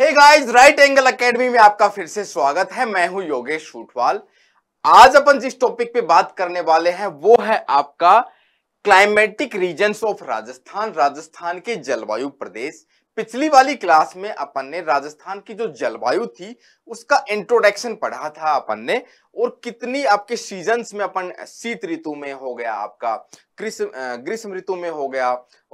हे guys Right Angle Academy में आपका फिर से स्वागत है मैं हूं योगेश शूटवाल आज अपन जिस टॉपिक पे बात करने वाले हैं वो है आपका climatic region of Rajasthan Rajasthan के जलवायु प्रदेश पिछली वाली क्लास में अपन ने राजस्थान की जो जलवायु थी उसका इंट्रोडक्शन पढ़ा था अपन ने और कितनी आपके सीजन्स में अपन शीत ऋतु में हो गया आपका ग्रीष्म ग्रीष्म ऋतु में हो गया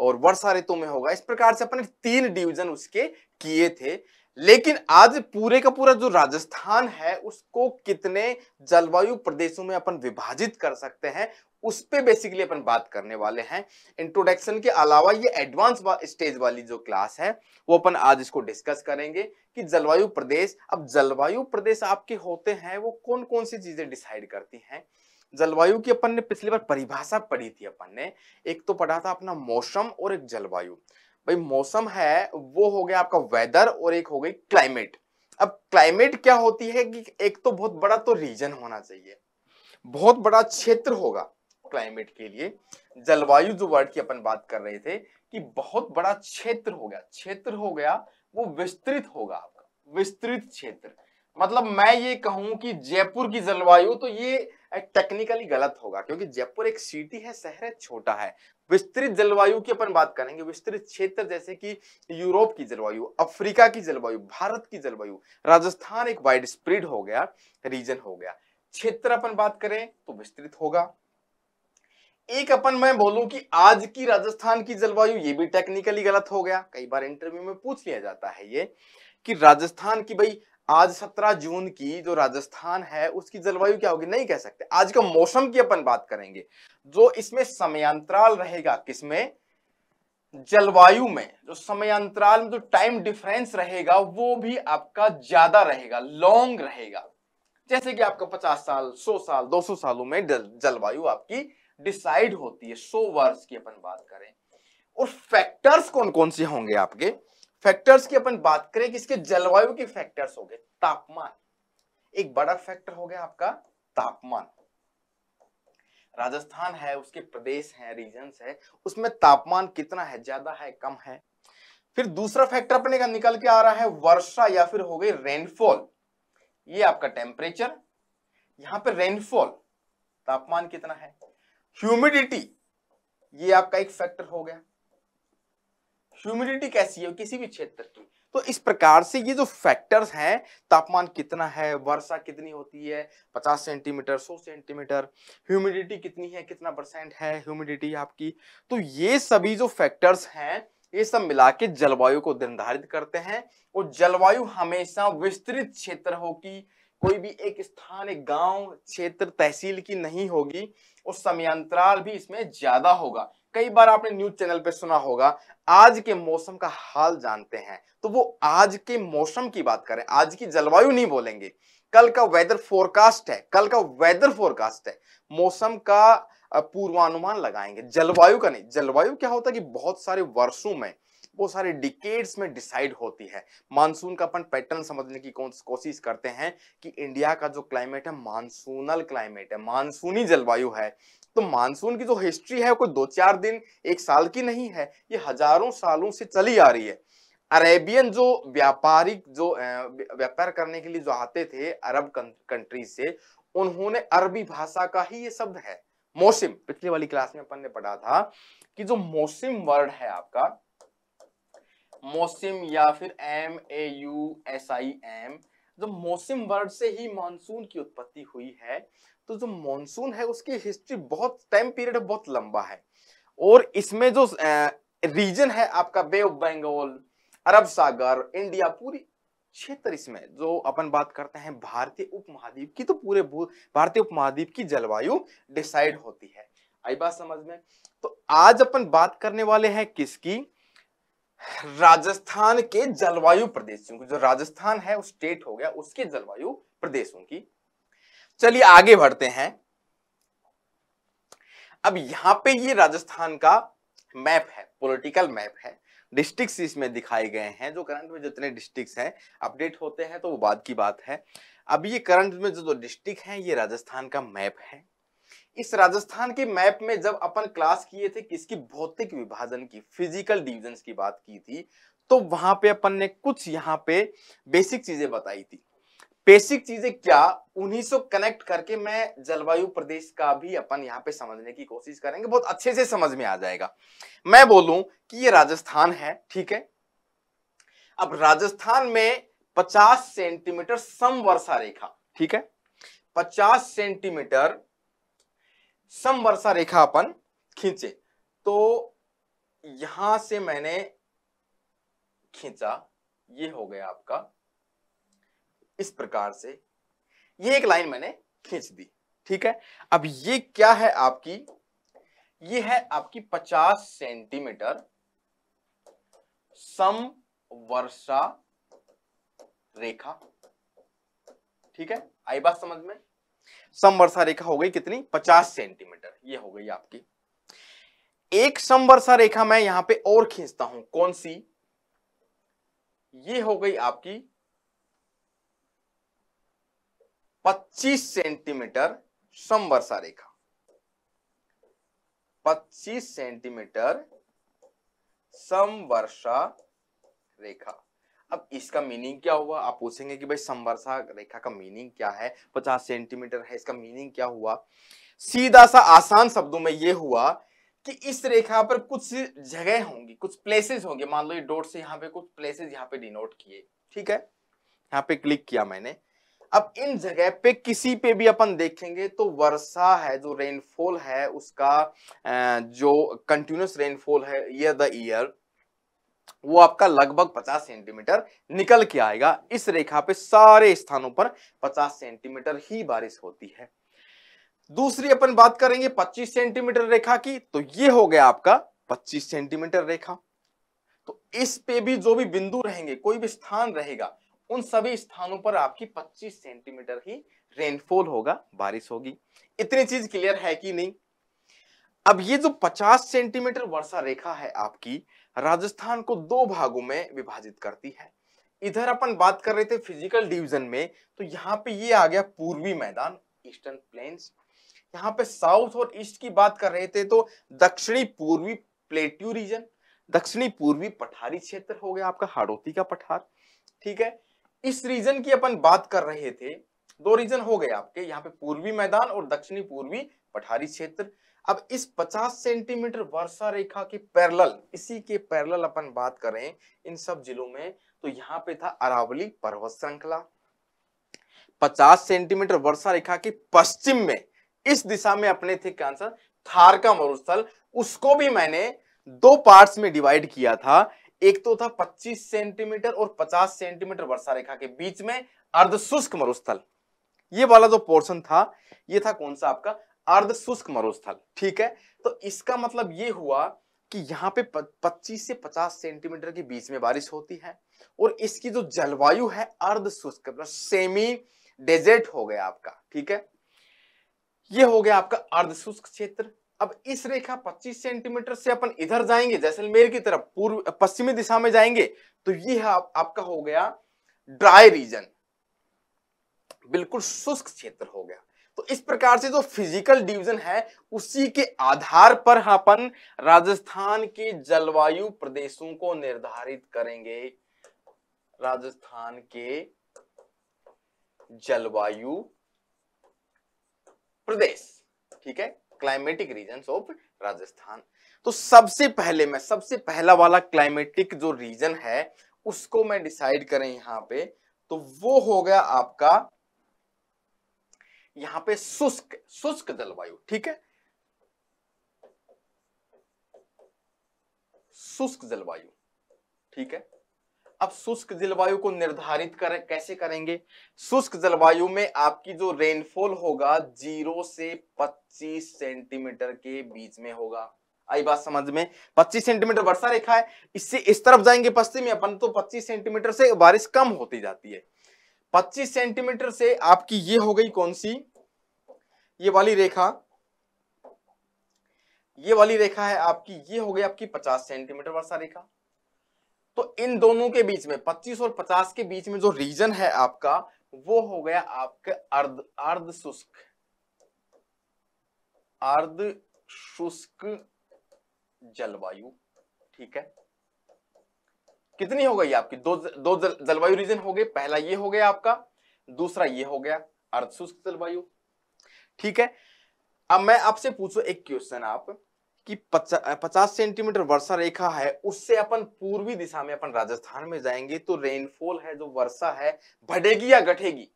और वर्षा ऋतु में होगा इस प्रकार से अपने तीन डिवीजन उसके किए थे लेकिन आज पूरे का पूरा जो राजस्थान है उसको कितने जलवायु प्रदेशों में अपन विभाजित कर सकते हैं उस पर बेसिकली अपन बात करने वाले हैं इंट्रोडक्शन के अलावा ये एडवांस स्टेज वाली जो क्लास है वो अपन आज इसको डिस्कस करेंगे कि जलवायु प्रदेश अब जलवायु प्रदेश आपके होते हैं वो कौन कौन सी चीजें डिसाइड करती हैं जलवायु की अपन ने पिछली बार परिभाषा पढ़ी थी अपन ने एक तो पढ़ा था अपना मौसम और एक जलवायु भाई मौसम है वो हो गया आपका वेदर और एक हो गई क्लाइमेट अब क्लाइमेट क्या होती है कि एक तो बहुत बड़ा तो रीजन होना चाहिए बहुत बड़ा क्षेत्र होगा क्लाइमेट के लिए जलवायु जो वर्ड की अपन बात कर रहे थे कि बहुत बड़ा क्षेत्र हो गया क्षेत्र हो गया वो विस्तृत होगा आपका विस्तृत क्षेत्र मतलब मैं ये कहूं कि जयपुर की जलवायु तो ये टेक्निकली गलत होगा क्योंकि जयपुर एक सिटी है शहर है छोटा है विस्तृत जलवायु की अपन बात करेंगे विस्तृत क्षेत्र जैसे कि यूरोप की जलवायु अफ्रीका की जलवायु भारत की जलवायु राजस्थान एक वाइड स्प्रेड हो गया रीजन हो गया क्षेत्र अपन बात करें तो विस्तृत होगा एक अपन मैं बोलूं कि आज की राजस्थान की जलवायु ये भी टेक्निकली गलत हो गया कई बार इंटरव्यू में पूछ लिया जाता है ये कि राजस्थान की भाई आज 17 जून की जो राजस्थान है उसकी जलवायु क्या होगी नहीं कह सकते आज का मौसम की अपन बात करेंगे जो इसमें समयांतराल रहेगा किसमें जलवायु में जो समयांतराल में जो टाइम डिफरेंस रहेगा वो भी आपका ज्यादा रहेगा लॉन्ग रहेगा जैसे कि आपका 50 साल 100 साल 200 सालों में जलवायु आपकी डिसाइड होती है 100 वर्ष की अपन बात करें और फैक्टर्स कौन कौन से होंगे आपके फैक्टर्स की अपन बात करें कि इसके जलवायु के फैक्टर्स हो गए तापमान एक बड़ा फैक्टर हो गया आपका तापमान राजस्थान है उसके प्रदेश है रीजन है उसमें तापमान कितना है ज्यादा है कम है फिर दूसरा फैक्टर अपने का निकल के आ रहा है वर्षा या फिर हो गई रेनफॉल ये आपका टेम्परेचर यहां पर रेनफॉल तापमान कितना है ह्यूमिडिटी ये आपका एक फैक्टर हो गया ह्यूमिडिटी कैसी है किसी भी क्षेत्र की तो इस प्रकार से ये जो फैक्टर्स हैं तापमान कितना है वर्षा कितनी होती है 50 सेंटीमीटर 100 सेंटीमीटर ह्यूमिडिटी कितनी है कितना परसेंट है ह्यूमिडिटी आपकी तो ये सभी जो फैक्टर्स हैं ये सब मिला के जलवायु को निर्धारित करते हैं और जलवायु हमेशा विस्तृत क्षेत्र होगी कोई भी एक स्थान एक गांव क्षेत्र तहसील की नहीं होगी और समयांतराल भी इसमें ज्यादा होगा कई बार आपने न्यूज चैनल पे सुना होगा आज के मौसम का हाल जानते हैं तो वो आज के मौसम की बात करें आज की जलवायु नहीं बोलेंगे कल का वेदर फोरकास्ट है कल का वेदर फोरकास्ट है मौसम का पूर्वानुमान लगाएंगे जलवायु का नहीं जलवायु क्या होता है कि बहुत सारे वर्षों में वो सारे डिकेड्स में डिसाइड होती है मानसून का अपन पैटर्न समझने की कोशिश करते हैं कि इंडिया का जो क्लाइमेट है मानसूनल क्लाइमेट है मानसूनी जलवायु है तो मानसून की जो हिस्ट्री है कोई दो चार दिन एक साल की नहीं है ये हजारों सालों से चली आ रही है अरेबियन जो व्यापारिक जो व्यापार करने के लिए जो आते थे अरब कंट्री से उन्होंने अरबी भाषा का ही ये शब्द है मौसम पिछले वाली क्लास में अपन ने पढ़ा था कि जो मौसम वर्ड है आपका मौसम या फिर M A U S I M जो मौसम वर्ड से ही मानसून की उत्पत्ति हुई है तो जो मानसून है उसकी हिस्ट्री बहुत टाइम पीरियड बहुत लंबा है और इसमें जो रीजन है आपका बे ऑफ बंगाल अरब सागर इंडिया पूरी क्षेत्र इसमें जो अपन बात करते हैं भारतीय उपमहाद्वीप की तो पूरे भारतीय उपमहाद्वीप की जलवायु डिसाइड होती है आई बात समझ में तो आज अपन बात करने वाले हैं किसकी राजस्थान के जलवायु प्रदेशों की जो राजस्थान है वो स्टेट हो गया उसके जलवायु प्रदेशों की चलिए आगे बढ़ते हैं अब यहां पे ये राजस्थान का मैप है पॉलिटिकल मैप है डिस्ट्रिक्ट्स इसमें दिखाए गए हैं जो करंट में जितने डिस्ट्रिक्ट्स हैं अपडेट होते हैं तो वो बाद की बात है अब ये करंट में जो जो डिस्ट्रिक्ट है ये राजस्थान का मैप है इस राजस्थान के मैप में जब अपन क्लास किए थे किसकी भौतिक विभाजन की फिजिकल डिविजन की बात की थी तो वहां पे अपन ने कुछ यहाँ पे बेसिक चीजें बताई थी बेसिक चीजें क्या उन्हीं से कनेक्ट करके मैं जलवायु प्रदेश का भी अपन यहाँ पे समझने की कोशिश करेंगे बहुत अच्छे से समझ में आ जाएगा मैं बोलूं कि ये राजस्थान है ठीक है अब राजस्थान में 50 सेंटीमीटर सम वर्षा रेखा ठीक है 50 सेंटीमीटर समवर्षा रेखा अपन खींचे तो यहां से मैंने खींचा ये हो गया आपका इस प्रकार से ये एक लाइन मैंने खींच दी ठीक है अब ये क्या है आपकी ये है आपकी 50 सेंटीमीटर सम वर्षा रेखा ठीक है आई बात समझ में समवर्षा रेखा हो गई कितनी 50 सेंटीमीटर ये हो गई आपकी एक समवर्षा रेखा मैं यहां पे और खींचता हूं कौन सी ये हो गई आपकी 25 सेंटीमीटर समवर्षा रेखा 25 सेंटीमीटर समवर्षा रेखा अब इसका मीनिंग क्या हुआ आप पूछेंगे कि भाई संवर्षा रेखा का मीनिंग क्या है पचास सेंटीमीटर है इसका मीनिंग क्या हुआ सीधा सा आसान शब्दों में यह हुआ कि इस रेखा पर कुछ जगह होंगी कुछ प्लेसेस होंगे मान लो ये डोट से यहाँ पे कुछ प्लेसेस यहाँ पे डिनोट किए ठीक है यहाँ पे क्लिक किया मैंने अब इन जगह पे किसी पे भी अपन देखेंगे तो वर्षा है जो रेनफॉल है उसका जो continuous rainfall year the year ईयर वो आपका लगभग 50 सेंटीमीटर निकल के आएगा इस रेखा पे सारे स्थानों पर 50 सेंटीमीटर ही बारिश होती है दूसरी अपन बात करेंगे 25 सेंटीमीटर रेखा की तो ये हो गया आपका 25 सेंटीमीटर रेखा तो इस पे भी जो भी बिंदु रहेंगे कोई भी स्थान रहेगा उन सभी स्थानों पर आपकी 25 सेंटीमीटर ही रेनफॉल होगा बारिश होगी इतनी चीज क्लियर है कि नहीं अब ये जो 50 सेंटीमीटर वर्षा रेखा है आपकी राजस्थान को दो भागों में विभाजित करती है इधर अपन बात कर रहे थे फिजिकल डिवीजन में तो यहाँ पे ये आ गया पूर्वी मैदान ईस्टर्न प्लेन्स यहाँ पे साउथ और ईस्ट की बात कर रहे थे तो दक्षिणी पूर्वी प्लेट्यू रीजन दक्षिणी पूर्वी पठारी क्षेत्र हो गया आपका हाड़ोती का पठार ठीक है इस रीजन की अपन बात कर रहे थे दो रीजन हो गए आपके यहाँ पे पूर्वी मैदान और दक्षिणी पूर्वी पठारी क्षेत्र अब इस 50 सेंटीमीटर वर्षा रेखा के पैरल इसी के पैरल अपन बात करें इन सब जिलों में तो यहाँ पे था अरावली पर्वत श्रृंखला 50 सेंटीमीटर वर्षा रेखा के पश्चिम में इस दिशा में अपने थे कैंसर थार का मरुस्थल उसको भी मैंने दो पार्ट्स में डिवाइड किया था एक तो था 25 सेंटीमीटर और 50 सेंटीमीटर वर्षा रेखा के बीच में अर्धशुष्क मरुस्थल ये वाला जो पोर्शन था ये था कौन सा आपका अर्ध शुष्क मरुस्थल ठीक है तो इसका मतलब ये हुआ कि यहाँ पे 25 से 50 सेंटीमीटर के बीच में बारिश होती है और इसकी जो जलवायु है अर्ध शुष्क मतलब सेमी डेजर्ट हो गया आपका ठीक है ये हो गया आपका अर्ध शुष्क क्षेत्र अब इस रेखा 25 सेंटीमीटर से अपन इधर जाएंगे जैसलमेर की तरफ पूर्व पश्चिमी दिशा में जाएंगे तो ये आप, आपका हो गया ड्राई रीजन बिल्कुल शुष्क क्षेत्र हो गया तो इस प्रकार से जो फिजिकल डिवीजन है उसी के आधार पर अपन राजस्थान के जलवायु प्रदेशों को निर्धारित करेंगे राजस्थान के जलवायु प्रदेश ठीक है क्लाइमेटिक रीजन ऑफ राजस्थान तो सबसे पहले मैं सबसे पहला वाला क्लाइमेटिक जो रीजन है उसको मैं डिसाइड करें यहां पे तो वो हो गया आपका यहां पे शुष्क शुष्क जलवायु ठीक है शुष्क जलवायु ठीक है अब शुष्क जलवायु को निर्धारित कर कैसे करेंगे शुष्क जलवायु में आपकी जो रेनफॉल होगा जीरो से पच्चीस सेंटीमीटर के बीच में होगा आई बात समझ में 25 सेंटीमीटर वर्षा रेखा है इससे इस तरफ जाएंगे पश्चिम में अपन तो 25 सेंटीमीटर से बारिश कम होती जाती है 25 सेंटीमीटर से आपकी ये हो गई कौन सी ये वाली रेखा ये वाली रेखा है आपकी ये हो गई आपकी 50 सेंटीमीटर वर्षा रेखा तो इन दोनों के बीच में 25 और 50 के बीच में जो रीजन है आपका वो हो गया आपके अर्ध अर्ध शुष्क अर्ध शुष्क जलवायु ठीक है कितनी हो गई आपकी दो दो जलवायु रीजन हो गए पहला ये हो गया आपका दूसरा ये हो गया अर्ध शुष्क जलवायु ठीक है अब मैं आपसे पूछू एक क्वेश्चन आप कि पचास सेंटीमीटर वर्षा रेखा है उससे अपन पूर्वी दिशा में अपन राजस्थान में जाएंगे तो रेनफॉल है जो वर्षा है बढ़ेगी या घटेगी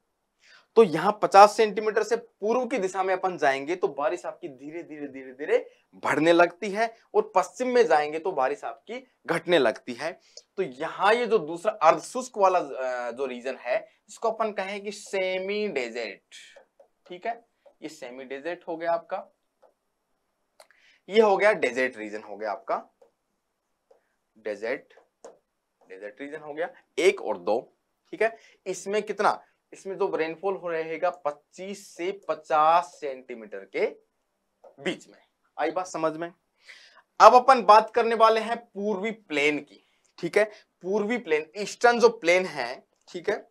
तो यहां 50 सेंटीमीटर से पूर्व की दिशा में अपन जाएंगे तो बारिश आपकी धीरे धीरे धीरे धीरे बढ़ने लगती है और पश्चिम में जाएंगे तो बारिश आपकी घटने लगती है तो यहाँ ये जो दूसरा अर्धशुष्क वाला जो रीजन है इसको अपन कहें कि सेमी डेजर्ट ठीक है ये सेमी डेजर्ट हो गया आपका ये हो गया डेजर्ट रीजन हो गया आपका डेजर्ट डेजर्ट रीजन हो गया एक और दो ठीक है इसमें कितना इसमें जो रेनफॉल हो रहेगा 25 से 50 सेंटीमीटर के बीच में आई बात समझ में अब अपन बात करने वाले हैं पूर्वी प्लेन की ठीक है पूर्वी प्लेन ईस्टर्न जो प्लेन है ठीक है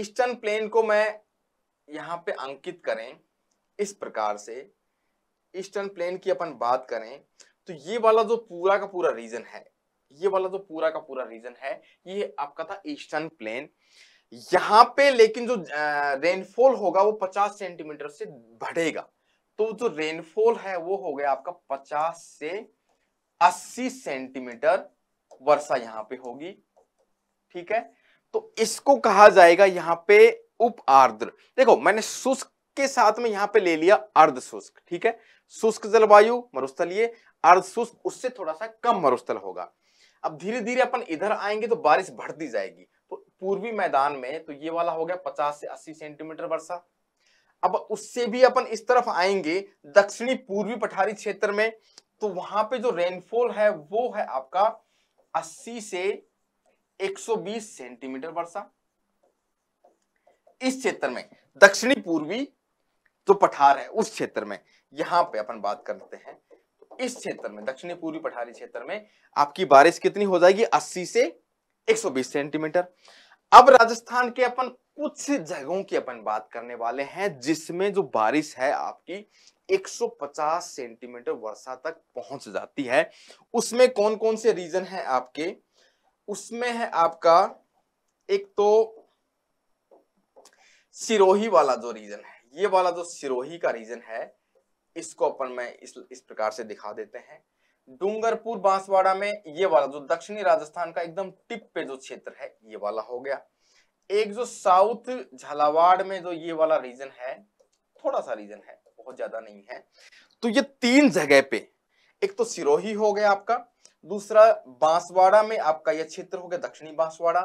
ईस्टर्न प्लेन को मैं यहां पे अंकित करें इस प्रकार से ईस्टर्न प्लेन की अपन बात करें तो ये वाला जो पूरा का पूरा रीजन है ये वाला जो पूरा का पूरा रीजन है ये आपका था ईस्टर्न प्लेन यहाँ पे लेकिन जो रेनफॉल होगा वो 50 सेंटीमीटर से बढ़ेगा तो जो रेनफॉल है वो हो गया आपका 50 से 80 सेंटीमीटर वर्षा यहाँ पे होगी ठीक है तो इसको कहा जाएगा यहाँ पे उप आर्द्र देखो मैंने शुष्क इसके साथ में यहां पे ले लिया अर्ध शुष्क ठीक है शुष्क जलवायु मरुस्थलीय अर्ध शुष्क उससे थोड़ा सा कम मरुस्थल होगा अब धीरे धीरे अपन इधर आएंगे तो बारिश बढ़ती जाएगी तो पूर्वी मैदान में तो ये वाला हो गया पचास से अस्सी सेंटीमीटर वर्षा अब उससे भी अपन इस तरफ आएंगे दक्षिणी पूर्वी पठारी क्षेत्र में तो वहां पे जो रेनफॉल है वो है आपका 80 से 120 सेंटीमीटर वर्षा इस क्षेत्र में दक्षिणी पूर्वी जो पठार है उस क्षेत्र में यहाँ पे अपन बात करते हैं इस क्षेत्र में दक्षिणी पूर्वी पठारी क्षेत्र में आपकी बारिश कितनी हो जाएगी 80 से 120 सेंटीमीटर अब राजस्थान के अपन कुछ जगहों की अपन बात करने वाले हैं जिसमें जो बारिश है आपकी 150 सेंटीमीटर वर्षा तक पहुंच जाती है उसमें कौन कौन से रीजन है आपके उसमें है आपका एक तो सिरोही वाला जो रीजन है ये वाला जो सिरोही का रीजन है इसको अपन में इस इस प्रकार से दिखा देते हैं डूंगरपुर बांसवाड़ा में ये वाला जो दक्षिणी राजस्थान का एकदम टिप पे जो क्षेत्र है ये वाला हो गया एक जो साउथ झालावाड़ में जो ये वाला रीजन है थोड़ा सा रीजन है बहुत ज्यादा नहीं है तो ये तीन जगह पे एक तो सिरोही हो गया आपका दूसरा बांसवाड़ा में आपका यह क्षेत्र हो गया दक्षिणी बांसवाड़ा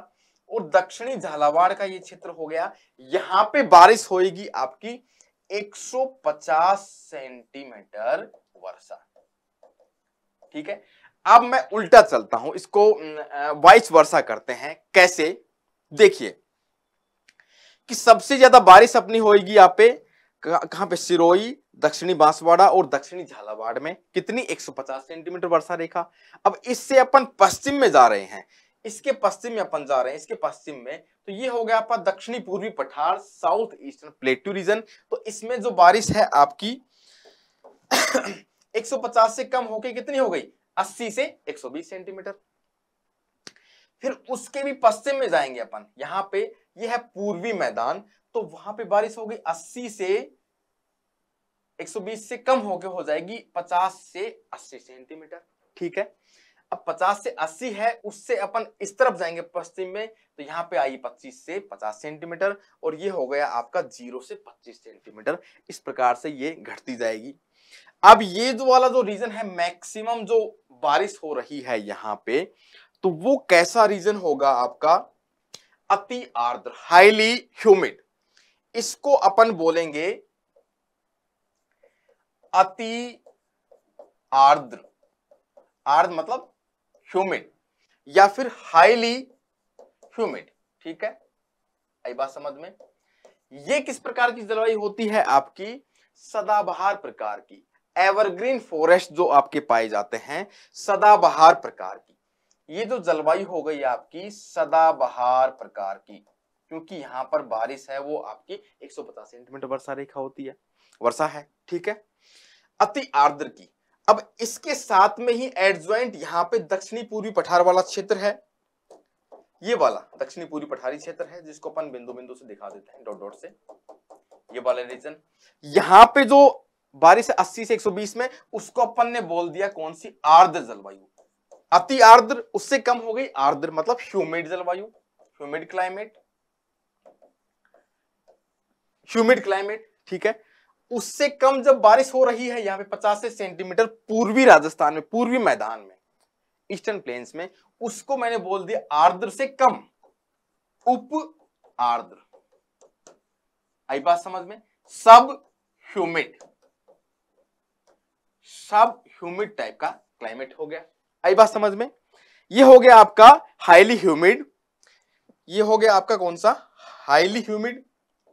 और दक्षिणी झालावाड़ का ये क्षेत्र हो गया यहाँ पे बारिश होगी आपकी 150 सेंटीमीटर वर्षा ठीक है अब मैं उल्टा चलता हूं इसको वाइस वर्षा करते हैं कैसे देखिए कि सबसे ज्यादा बारिश अपनी होगी यहां पे कहां पे सिरोई दक्षिणी बांसवाड़ा और दक्षिणी झालावाड़ में कितनी 150 सेंटीमीटर वर्षा रेखा अब इससे अपन पश्चिम में जा रहे हैं इसके पश्चिम में अपन जा रहे हैं इसके पश्चिम में तो ये हो गया आपका दक्षिणी पूर्वी पठार साउथ ईस्टर्न प्लेटू रीजन तो इसमें जो बारिश है आपकी 150 से कम होके कितनी हो गई 80 से 120 सेंटीमीटर फिर उसके भी पश्चिम में जाएंगे अपन यहां पे ये है पूर्वी मैदान तो वहां पे बारिश हो गई 80 से 120 से कम होके हो जाएगी 50 से 80 सेंटीमीटर ठीक है अब 50 से 80 है उससे अपन इस तरफ जाएंगे पश्चिम में तो यहाँ पे आई 25 से 50 सेंटीमीटर और ये हो गया आपका 0 से 25 सेंटीमीटर इस प्रकार से ये घटती जाएगी अब ये जो वाला जो रीजन है मैक्सिमम जो बारिश हो रही है यहाँ पे तो वो कैसा रीजन होगा आपका अति आर्द्र हाईली ह्यूमिड इसको अपन बोलेंगे अति आर्द्र आर्द्र मतलब ह्यूमिड या फिर हाईली ह्यूमिड ठीक है आई बात समझ में ये किस प्रकार की जलवायु होती है आपकी सदाबहार प्रकार की एवरग्रीन फॉरेस्ट जो आपके पाए जाते हैं सदाबहार प्रकार की ये जो जलवायु हो गई आपकी सदाबहार प्रकार की क्योंकि यहां पर बारिश है वो आपकी 150 सेंटीमीटर वर्षा रेखा होती है वर्षा है ठीक है अति आर्द्र की अब इसके साथ में ही एडजॉइंट यहां पे दक्षिणी पूर्वी पठार वाला क्षेत्र है ये वाला दक्षिणी पूर्वी पठारी क्षेत्र है जिसको अपन बिंदु बिंदु से दिखा देते हैं डॉट डॉट से ये वाला रीजन यहां पे जो बारिश है अस्सी से 120 में उसको अपन ने बोल दिया कौन सी आर्द्र जलवायु अति आर्द्र उससे कम हो गई आर्द्र मतलब ह्यूमिड जलवायु ह्यूमिड क्लाइमेट ह्यूमिड क्लाइमेट ठीक है उससे कम जब बारिश हो रही है यहाँ पे पचास से सेंटीमीटर पूर्वी राजस्थान में पूर्वी मैदान में ईस्टर्न प्लेन्स में उसको मैंने बोल दिया आर्द्र से कम उप आर्द्र आई बात समझ में सब ह्यूमिड सब ह्यूमिड टाइप का क्लाइमेट हो गया आई बात समझ में ये हो गया आपका हाईली ह्यूमिड ये हो गया आपका कौन सा हाईली ह्यूमिड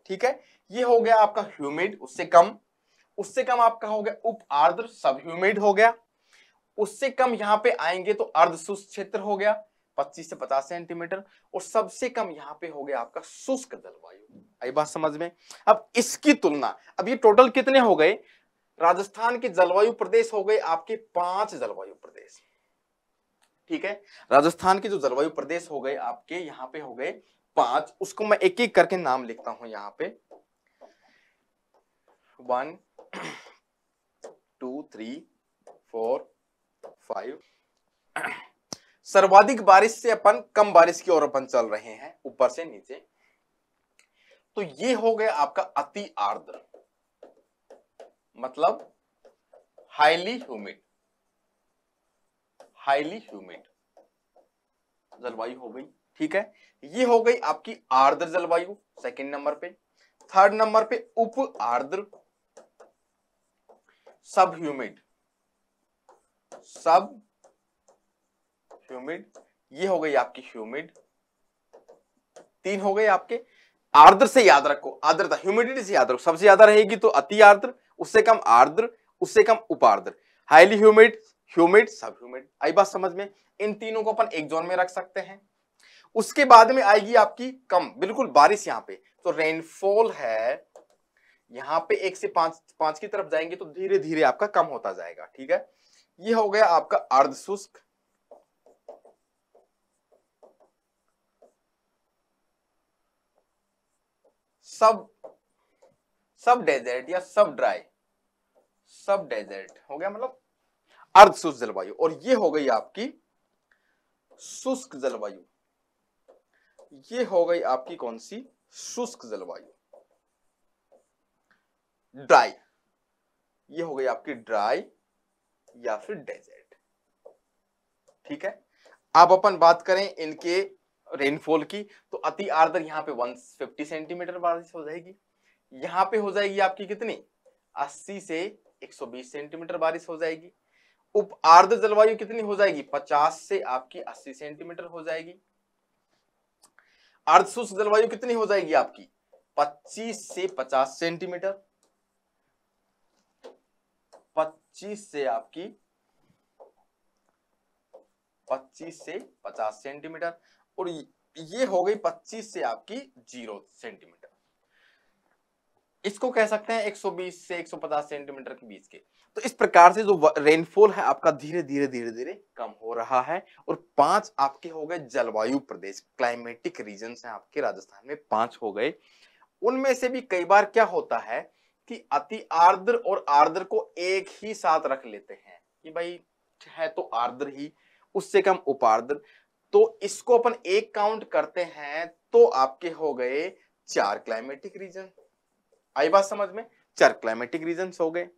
ठीक है ये हो गया आपका ह्यूमिड उससे कम उससे कम आपका हो गया उप आर्द्र सब ह्यूमिड हो गया उससे कम यहाँ पे आएंगे तो अर्ध शुष्क क्षेत्र हो गया 25 से 50 सेंटीमीटर और सबसे कम यहाँ पे हो गया आपका शुष्क जलवायु आई बात समझ में अब इसकी तुलना अब ये टोटल कितने हो गए राजस्थान के जलवायु प्रदेश हो गए आपके पांच जलवायु प्रदेश ठीक है राजस्थान के जो जलवायु प्रदेश हो गए आपके यहाँ पे हो गए पांच उसको मैं एक एक करके नाम लिखता हूं यहाँ पे one two three four five सर्वाधिक बारिश से अपन कम बारिश की ओर अपन चल रहे हैं ऊपर से नीचे तो ये हो गया आपका अति आर्द्र मतलब हाईली ह्यूमिड हाईली ह्यूमिड जलवायु हो गई ठीक है ये हो गई आपकी आर्द्र जलवायु सेकंड नंबर पे थर्ड नंबर पे उप आर्द्र सब ह्यूमिड सब ह्यूमिड ये हो गई आपकी ह्यूमिड तीन हो गए आपके आर्द्र से याद रखो आर्द्रता ह्यूमिडिटी से याद रखो सबसे ज्यादा रहेगी तो अति आर्द्र उससे कम आर्द्र उससे कम उपार्द्र highly humid humid sub humid आई बात समझ में इन तीनों को अपन एक जोन में रख सकते हैं उसके बाद में आएगी आपकी कम बिल्कुल बारिश यहां पे तो रेनफॉल है यहाँ पे एक से पांच पांच की तरफ जाएंगे तो धीरे धीरे आपका कम होता जाएगा ठीक है ये हो गया आपका अर्ध शुष्क सब सब डेजर्ट या सब ड्राई सब डेजर्ट हो गया मतलब अर्ध शुष्क जलवायु और ये हो गई आपकी शुष्क जलवायु ये हो गई आपकी कौन सी शुष्क जलवायु ड्राई ये हो गई आपकी ड्राई या फिर डेजर्ट ठीक है अब अपन बात करें इनके रेनफॉल की तो अति आर्द्र यहाँ पे 150 सेंटीमीटर बारिश हो जाएगी यहाँ पे हो जाएगी आपकी कितनी 80 से 120 सेंटीमीटर बारिश हो जाएगी उप आर्द्र जलवायु कितनी हो जाएगी 50 से आपकी 80 सेंटीमीटर हो जाएगी अर्धशुष्क जलवायु कितनी हो जाएगी आपकी 25 से 50 सेंटीमीटर 25 से आपकी पच्चीस से पचास सेंटीमीटर और ये हो गई 25 से आपकी 0 सेंटीमीटर इसको कह सकते हैं 120 से 150 सेंटीमीटर के बीच के तो इस प्रकार से जो रेनफॉल है आपका धीरे धीरे धीरे धीरे कम हो रहा है और पांच आपके हो गए जलवायु प्रदेश क्लाइमेटिक रीजन है आपके राजस्थान में पांच हो गए उनमें से भी कई बार क्या होता है कि अति आर्द्र और आर्द्र को एक ही साथ रख लेते हैं कि भाई है तो आर्द्र ही उससे कम उपार्द्र तो इसको अपन एक काउंट करते हैं तो आपके हो गए चार क्लाइमेटिक रीजन आई बात समझ में चार क्लाइमेटिक रीजन हो गए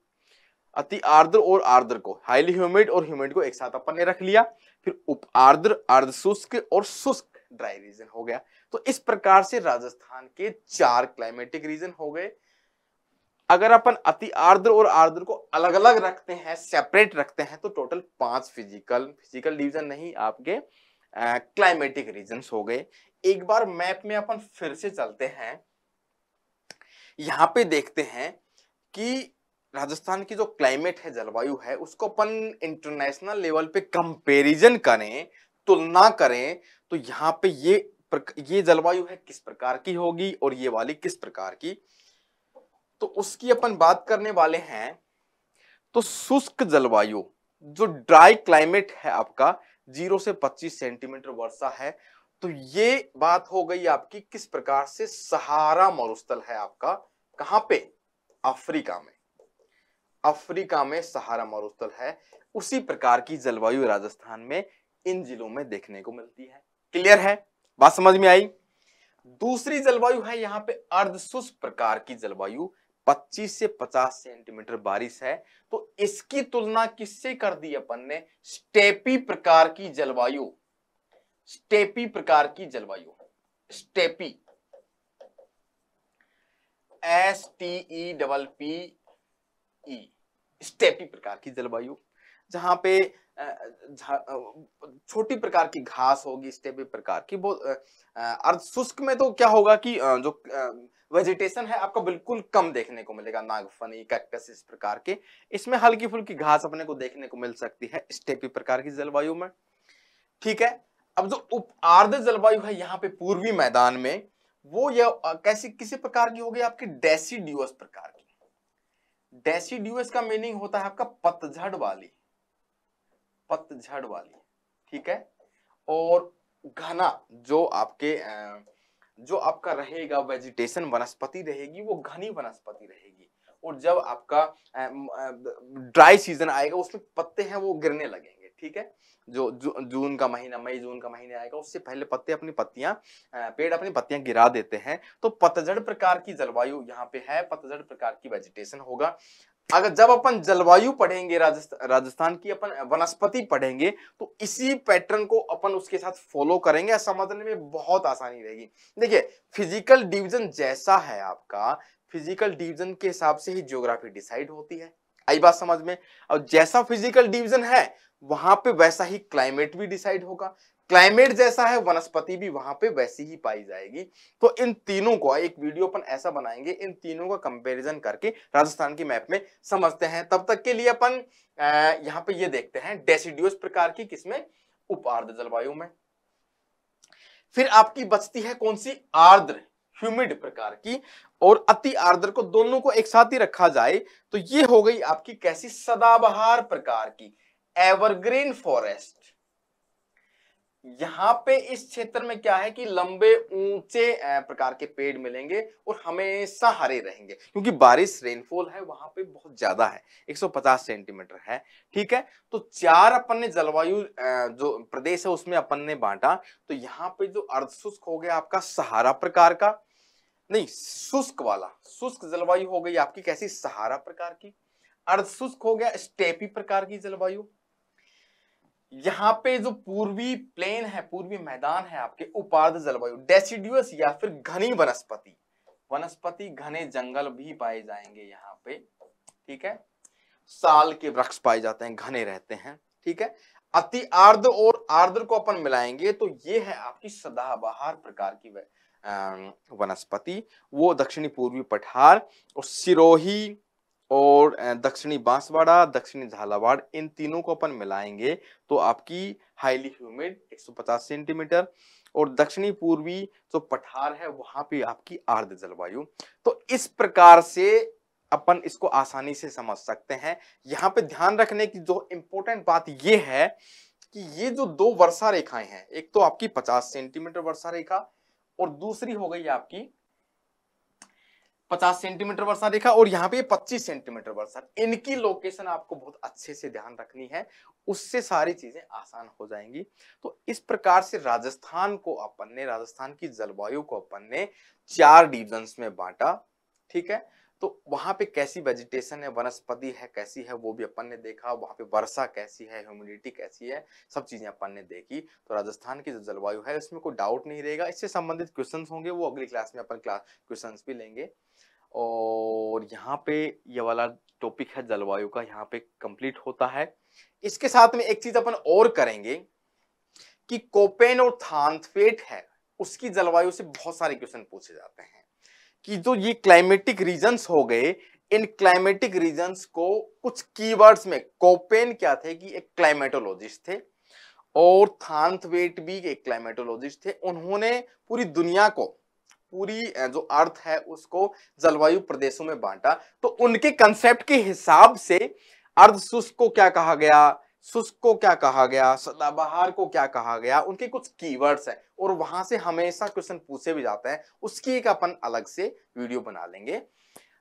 अति आर्द्र और आर्द्र को हाईली ह्यूमिड और ह्यूमिड को एक साथ अपन ने रख लिया फिर उप आर्द्र आर्द्र शुष्क और शुष्क ड्राई रीजन हो गया तो इस प्रकार से राजस्थान के चार क्लाइमेटिक रीजन हो गए अगर अपन अति आर्द्र और आर्द्र को अलग अलग रखते हैं सेपरेट रखते हैं तो टोटल पांच फिजिकल फिजिकल डिवीजन नहीं आपके क्लाइमेटिक रीजन हो गए एक बार मैप में अपन फिर से चलते हैं यहाँ पे देखते हैं कि राजस्थान की जो क्लाइमेट है जलवायु है उसको अपन इंटरनेशनल लेवल पे कंपैरिजन करें तुलना करें तो यहाँ पे ये ये जलवायु है किस प्रकार की होगी और ये वाली किस प्रकार की तो उसकी अपन बात करने वाले हैं तो शुष्क जलवायु जो ड्राई क्लाइमेट है आपका जीरो से पच्चीस सेंटीमीटर वर्षा है तो ये बात हो गई आपकी किस प्रकार से सहारा मरुस्थल है आपका कहां पे अफ्रीका में अफ्रीका में सहारा मरुस्थल है उसी प्रकार की जलवायु राजस्थान में इन जिलों में देखने को मिलती है क्लियर है बात समझ में आई दूसरी जलवायु है यहां पे अर्धशुष्क प्रकार की जलवायु 25 से 50 सेंटीमीटर बारिश है तो इसकी तुलना किससे कर दी अपन ने स्टेपी प्रकार की जलवायु स्टेपी प्रकार की जलवायु steppe S T E double P E steppe प्रकार की जलवायु जहां पे छोटी प्रकार की घास होगी स्टेपी प्रकार की बहुत अर्ध शुष्क में तो क्या होगा कि जो वेजिटेशन है आपका बिल्कुल कम देखने को मिलेगा नागफनी कैक्टस इस प्रकार के इसमें हल्की फुल्की घास अपने को देखने को मिल सकती है स्टेपी प्रकार की जलवायु में ठीक है अब जो उप आर्द्र जलवायु है यहाँ पे पूर्वी मैदान में वो यह कैसी किसी प्रकार की होगी आपकी डेसीड्यूस प्रकार की डेसीड्यूस का मीनिंग होता है आपका पतझड़ वाली पतझड़ वाली ठीक है और घना जो आपके आ, जो आपका रहेगा वेजिटेशन वनस्पति रहेगी वो घनी वनस्पति रहेगी और जब आपका ड्राई सीजन आएगा उसमें पत्ते हैं वो गिरने लगेंगे ठीक है जो जून का महीना मई जून का महीना आएगा उससे पहले पत्ते अपनी पत्तियां पेड़ अपनी पत्तियां गिरा देते हैं तो पतझड़ प्रकार की जलवायु यहाँ पे है पतझड़ प्रकार की वेजिटेशन होगा अगर जब अपन जलवायु पढ़ेंगे राजस्थान की अपन वनस्पति पढ़ेंगे तो इसी पैटर्न को अपन उसके साथ फॉलो करेंगे समझने में बहुत आसानी रहेगी देखिए फिजिकल डिवीजन जैसा है आपका फिजिकल डिवीजन के हिसाब से ही ज्योग्राफी डिसाइड होती है आई बात समझ में और जैसा फिजिकल डिवीजन है वहां पे वैसा ही क्लाइमेट भी डिसाइड होगा क्लाइमेट जैसा है वनस्पति भी वहां पे वैसी ही पाई जाएगी तो इन तीनों को एक वीडियो अपन ऐसा बनाएंगे इन तीनों का कंपैरिजन करके राजस्थान की मैप में समझते हैं तब तक के लिए अपन यहाँ पे ये देखते हैं डेसिडियोस प्रकार की किसमें उप जलवायु में फिर आपकी बचती है कौन सी आर्द्र ह्यूमिड प्रकार की और अति आर्द्र को दोनों को एक साथ ही रखा जाए तो ये हो गई आपकी कैसी सदाबहार प्रकार की एवरग्रीन फॉरेस्ट यहाँ पे इस क्षेत्र में क्या है कि लंबे ऊंचे प्रकार के पेड़ मिलेंगे और हमेशा हरे रहेंगे क्योंकि बारिश रेनफॉल है वहां पे बहुत ज्यादा है 150 सेंटीमीटर है ठीक है तो चार अपन ने जलवायु जो प्रदेश है उसमें अपन ने बांटा तो यहाँ पे जो अर्धशुष्क हो गया आपका सहारा प्रकार का नहीं शुष्क वाला शुष्क जलवायु हो गई आपकी कैसी सहारा प्रकार की अर्धशुष्क हो गया स्टेपी प्रकार की जलवायु यहाँ पे जो पूर्वी प्लेन है पूर्वी मैदान है आपके उपार्द जलवायु डेसिड्यूस या फिर घनी वनस्पति वनस्पति घने जंगल भी पाए जाएंगे यहाँ पे ठीक है साल के वृक्ष पाए जाते हैं घने रहते हैं ठीक है अति आर्द्र और आर्द्र को अपन मिलाएंगे तो ये है आपकी सदाबहार प्रकार की वनस्पति वो दक्षिणी पूर्वी पठार और सिरोही और दक्षिणी बांसवाड़ा दक्षिणी झालावाड़ इन तीनों को अपन मिलाएंगे तो आपकी हाईली ह्यूमिड 150 सेंटीमीटर और दक्षिणी पूर्वी जो पठार है वहां पे आपकी आर्द्र जलवायु तो इस प्रकार से अपन इसको आसानी से समझ सकते हैं यहाँ पे ध्यान रखने की जो इम्पोर्टेंट बात ये है कि ये जो दो वर्षा रेखाएं हैं एक तो आपकी 50 सेंटीमीटर वर्षा रेखा और दूसरी हो गई आपकी 50 सेंटीमीटर वर्षा रेखा और यहाँ पे 25 सेंटीमीटर वर्षा इनकी लोकेशन आपको बहुत अच्छे से ध्यान रखनी है उससे सारी चीजें आसान हो जाएंगी तो इस प्रकार से राजस्थान को अपन ने राजस्थान की जलवायु को अपन ने चार डिविजन्स में बांटा ठीक है तो वहाँ पे कैसी वेजिटेशन है वनस्पति है कैसी है वो भी अपन ने देखा वहाँ पे वर्षा कैसी है ह्यूमिडिटी कैसी है सब चीज़ें अपन ने देखी तो राजस्थान की जो जलवायु है उसमें कोई डाउट नहीं रहेगा इससे संबंधित क्वेश्चन होंगे वो अगली क्लास में अपन क्लास क्वेश्चन भी लेंगे और यहाँ पे ये वाला टॉपिक है जलवायु का यहाँ पे कंप्लीट होता है इसके साथ में एक चीज अपन और करेंगे कि कोपेन और थानफेट है उसकी जलवायु से बहुत सारे क्वेश्चन पूछे जाते हैं कि जो ये क्लाइमेटिक रीजंस हो गए इन क्लाइमेटिक रीजंस को कुछ कीवर्ड्स में कोपेन क्या थे कि एक क्लाइमेटोलॉजिस्ट थे और थान्थवेट भी एक क्लाइमेटोलॉजिस्ट थे उन्होंने पूरी दुनिया को पूरी जो अर्थ है उसको जलवायु प्रदेशों में बांटा तो उनके कंसेप्ट के हिसाब से शुष्क को क्या कहा गया शुष्क को क्या कहा गया सदाबहार को क्या कहा गया उनके कुछ कीवर्ड्स हैं और वहां से हमेशा क्वेश्चन पूछे भी जाते हैं उसकी एक अपन अलग से वीडियो बना लेंगे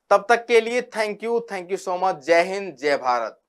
तब तक के लिए thank you thank you so much जय हिंद जय भारत